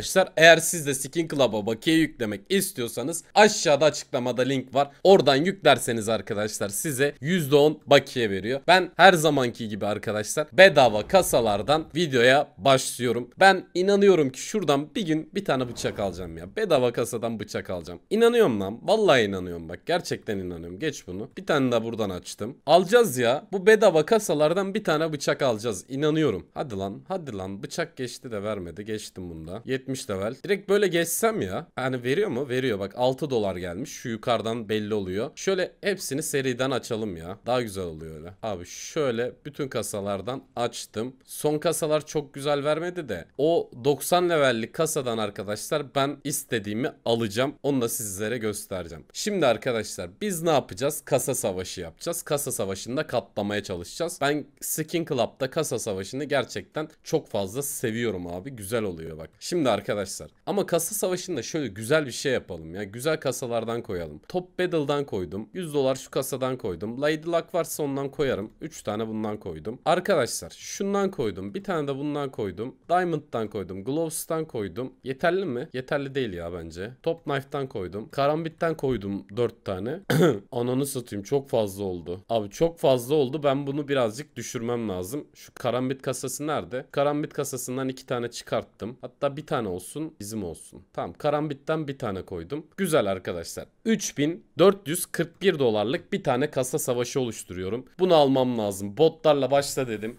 arkadaşlar. Eğer siz de Skin Club'a bakiye yüklemek istiyorsanız aşağıda açıklamada link var. Oradan yüklerseniz arkadaşlar size %10 bakiye veriyor. Ben her zamanki gibi arkadaşlar bedava kasalardan videoya başlıyorum. Ben inanıyorum ki şuradan bir gün bir tane bıçak alacağım ya. Bedava kasadan bıçak alacağım. İnanıyorum lan. Vallahi inanıyorum bak. Gerçekten inanıyorum. Geç bunu. Bir tane daha buradan açtım. Alacağız ya. Bu bedava kasalardan bir tane bıçak alacağız. İnanıyorum. Hadi lan. Hadi lan. Bıçak geçti de vermedi. Geçtim bunda. 70 70 level. Direkt böyle geçsem ya. Yani veriyor mu? Veriyor bak 6 dolar gelmiş. Şu yukarıdan belli oluyor. Şöyle hepsini seriden açalım ya. Daha güzel oluyor öyle. Abi şöyle bütün kasalardan açtım. Son kasalar çok güzel vermedi de. O 90 levellik kasadan arkadaşlar ben istediğimi alacağım. Onu da sizlere göstereceğim. Şimdi arkadaşlar biz ne yapacağız? Kasa savaşı yapacağız. Kasa savaşında katlamaya çalışacağız. Ben Skin Club'da kasa savaşını gerçekten çok fazla seviyorum abi. Güzel oluyor bak. Şimdi arkadaşlar arkadaşlar. Ama kasa savaşında şöyle güzel bir şey yapalım ya. Güzel kasalardan koyalım. Top Battle'dan koydum. 100 dolar şu kasadan koydum. Lady Luck varsa ondan koyarım. 3 tane bundan koydum. Arkadaşlar şundan koydum. Bir tane de bundan koydum. Diamond'dan koydum. Gloves'tan koydum. Yeterli mi? Yeterli değil ya bence. Top Knife'dan koydum. Karambit'ten koydum 4 tane. Ananı satayım çok fazla oldu. Abi çok fazla oldu. Ben bunu birazcık düşürmem lazım. Şu karambit kasası nerede? Karambit kasasından 2 tane çıkarttım. Hatta bir tane olsun, bizim olsun. Tamam karambitten bir tane koydum. Güzel arkadaşlar. 3441 dolarlık bir tane kasa savaşı oluşturuyorum. Bunu almam lazım. Botlarla başla dedim.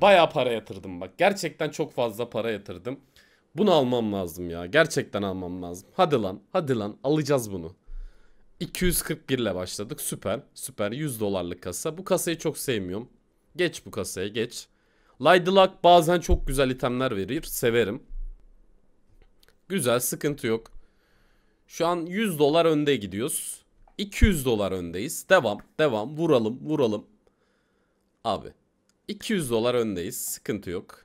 Baya para yatırdım bak. Gerçekten çok fazla para yatırdım. Bunu almam lazım ya. Gerçekten almam lazım. Hadi lan. Hadi lan. Alacağız bunu. 241 ile başladık. Süper. Süper. 100 dolarlık kasa. Bu kasayı çok sevmiyorum. Geç bu kasaya geç. light Lidelak bazen çok güzel itemler verir. Severim. Güzel sıkıntı yok. Şu an 100 dolar önde gidiyoruz. 200 dolar öndeyiz. Devam devam vuralım vuralım. Abi 200 dolar öndeyiz. Sıkıntı yok.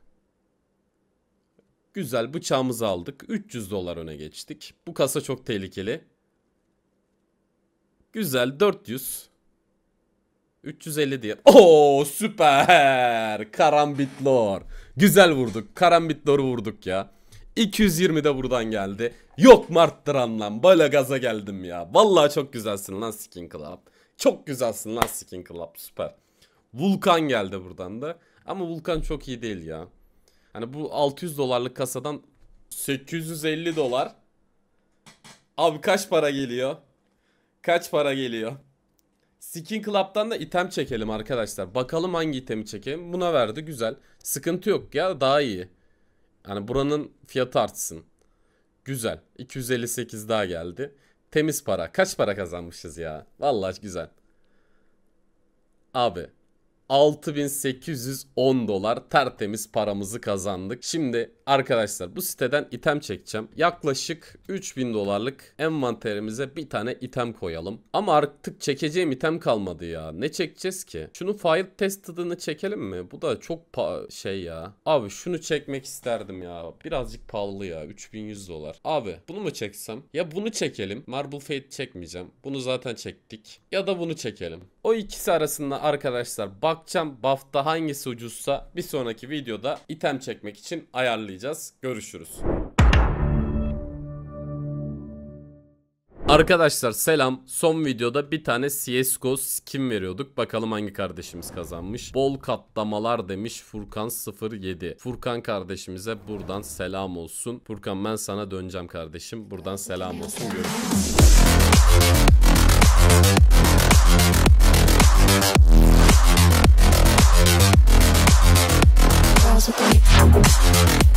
Güzel bıçağımızı aldık. 300 dolar öne geçtik. Bu kasa çok tehlikeli. Güzel 400. 350 diye. Oo süper. Karambit Güzel vurduk. Karambit vurduk ya. 220 de buradan geldi. Yok marttıran lan. Bala gaza geldim ya. Vallahi çok güzelsin lan Skin Club. Çok güzelsin lan Skin Club. Süper. Vulkan geldi buradan da. Ama Vulkan çok iyi değil ya. Hani bu 600 dolarlık kasadan 850 dolar. Abi kaç para geliyor? Kaç para geliyor? Skin Club'dan da item çekelim arkadaşlar. Bakalım hangi itemi çekelim. Buna verdi güzel. Sıkıntı yok ya daha iyi. Yani buranın fiyatı artsın. Güzel. 258 daha geldi. Temiz para. Kaç para kazanmışız ya? Vallahi güzel. Abi 6810 dolar tertemiz paramızı kazandık. Şimdi arkadaşlar bu siteden item çekeceğim. Yaklaşık 3000 dolarlık envanterimize bir tane item koyalım. Ama artık çekeceğim item kalmadı ya. Ne çekeceğiz ki? Şunu fire tested'ını çekelim mi? Bu da çok şey ya. Abi şunu çekmek isterdim ya. Birazcık pahalı ya. 3100 dolar. Abi bunu mu çeksem? Ya bunu çekelim. Marble Fate çekmeyeceğim. Bunu zaten çektik. Ya da bunu çekelim. O ikisi arasında arkadaşlar bakacağım BAF'ta hangisi ucuzsa bir sonraki videoda item çekmek için ayarlayacağız. Görüşürüz. Arkadaşlar selam. Son videoda bir tane CSGO skin veriyorduk. Bakalım hangi kardeşimiz kazanmış. Bol katlamalar demiş Furkan 07. Furkan kardeşimize buradan selam olsun. Furkan ben sana döneceğim kardeşim. Buradan selam olsun. Görüşürüz. Thank you.